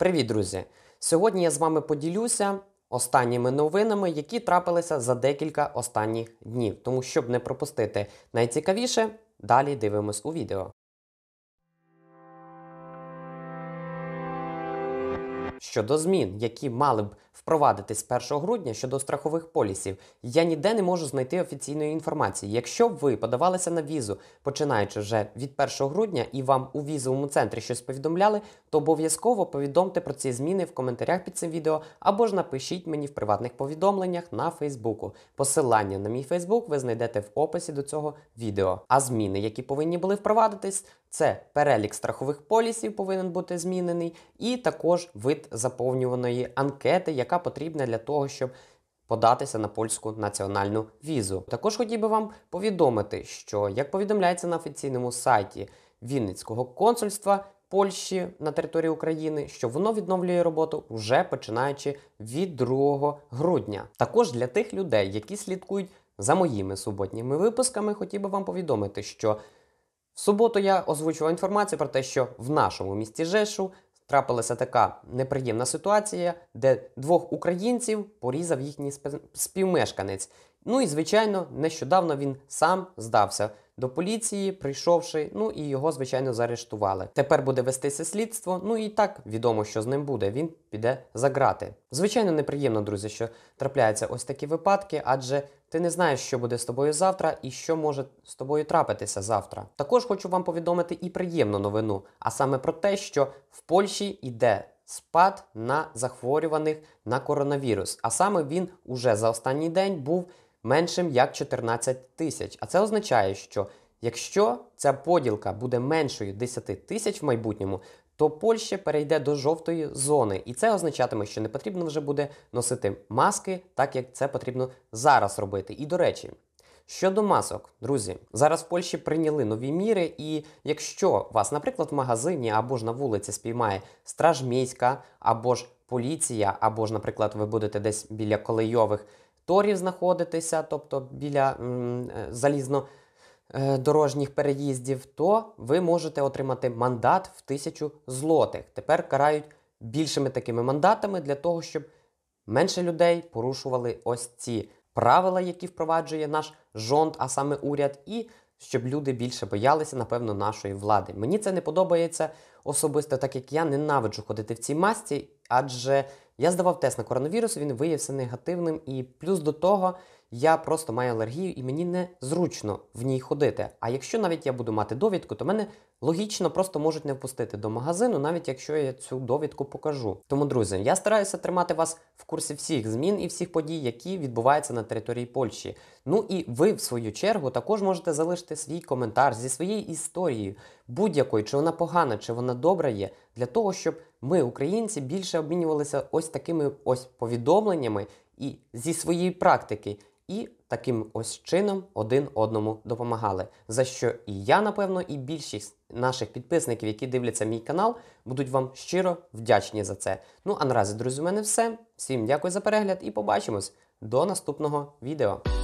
Привіт, друзі! Сьогодні я з вами поділюся останніми новинами, які трапилися за декілька останніх днів. Тому, щоб не пропустити найцікавіше, далі дивимось у відео. Щодо змін, які мали б впровадити з 1 грудня щодо страхових полісів. Я ніде не можу знайти офіційної інформації. Якщо ви подавалися на візу, починаючи вже від 1 грудня, і вам у візовому центрі щось повідомляли, то обов'язково повідомте про ці зміни в коментарях під цим відео або ж напишіть мені в приватних повідомленнях на Фейсбуку. Посилання на мій Фейсбук ви знайдете в описі до цього відео. А зміни, які повинні були впровадитись, це перелік страхових полісів повинен бути змінений, і також вид заповнюваної анкети яка потрібна для того, щоб податися на польську національну візу. Також хотів би вам повідомити, що як повідомляється на офіційному сайті Вінницького консульства. Польщі на території України, що воно відновлює роботу вже починаючи від 2 грудня. Також для тих людей, які слідкують за моїми суботніми випусками, хотів би вам повідомити, що в суботу я озвучував інформацію про те, що в нашому місті Жешу трапилася така неприємна ситуація, де двох українців порізав їхній співмешканець. Ну і, звичайно, нещодавно він сам здався до поліції, прийшовши, ну і його, звичайно, заарештували. Тепер буде вестися слідство. Ну і так відомо, що з ним буде. Він піде за грати. Звичайно, неприємно, друзі, що трапляються ось такі випадки, адже ти не знаєш, що буде з тобою завтра і що може з тобою трапитися завтра. Також хочу вам повідомити і приємну новину, а саме про те, що в Польщі йде спад на захворюваних на коронавірус. А саме він уже за останній день був меншим як 14 тисяч. А це означає, що якщо ця поділка буде меншою 10 тисяч в майбутньому, то Польща перейде до жовтої зони, і це означатиме, що не потрібно вже буде носити маски, так як це потрібно зараз робити. І до речі, щодо масок, друзі, зараз в Польщі прийняли нові міри, і якщо вас, наприклад, в магазині або ж на вулиці спіймає стражміська, або ж поліція, або ж, наприклад, ви будете десь біля колейових торів знаходитися, тобто біля м, е, залізно. Е, дорожніх переїздів, то ви можете отримати мандат в тисячу злотих. Тепер карають більшими такими мандатами для того, щоб менше людей порушували ось ці правила, які впроваджує наш жонд, а саме уряд, і щоб люди більше боялися, напевно, нашої влади. Мені це не подобається особисто, так як я ненавиджу ходити в цій масці, адже я здавав тест на коронавірус, він виявився негативним, і плюс до того я просто маю алергію і мені незручно в ній ходити. А якщо навіть я буду мати довідку, то мене логічно просто можуть не впустити до магазину, навіть якщо я цю довідку покажу. Тому, друзі, я стараюся тримати вас в курсі всіх змін і всіх подій, які відбуваються на території Польщі. Ну і ви, в свою чергу, також можете залишити свій коментар зі своєю історією, будь-якою, чи вона погана, чи вона добра є, для того, щоб ми, українці, більше обмінювалися ось такими ось повідомленнями. І зі своєї практики, і таким ось чином один одному допомагали. За що і я, напевно, і більшість наших підписників, які дивляться мій канал, будуть вам щиро вдячні за це. Ну а наразі, друзі, у мене все. Всім дякую за перегляд і побачимось до наступного відео.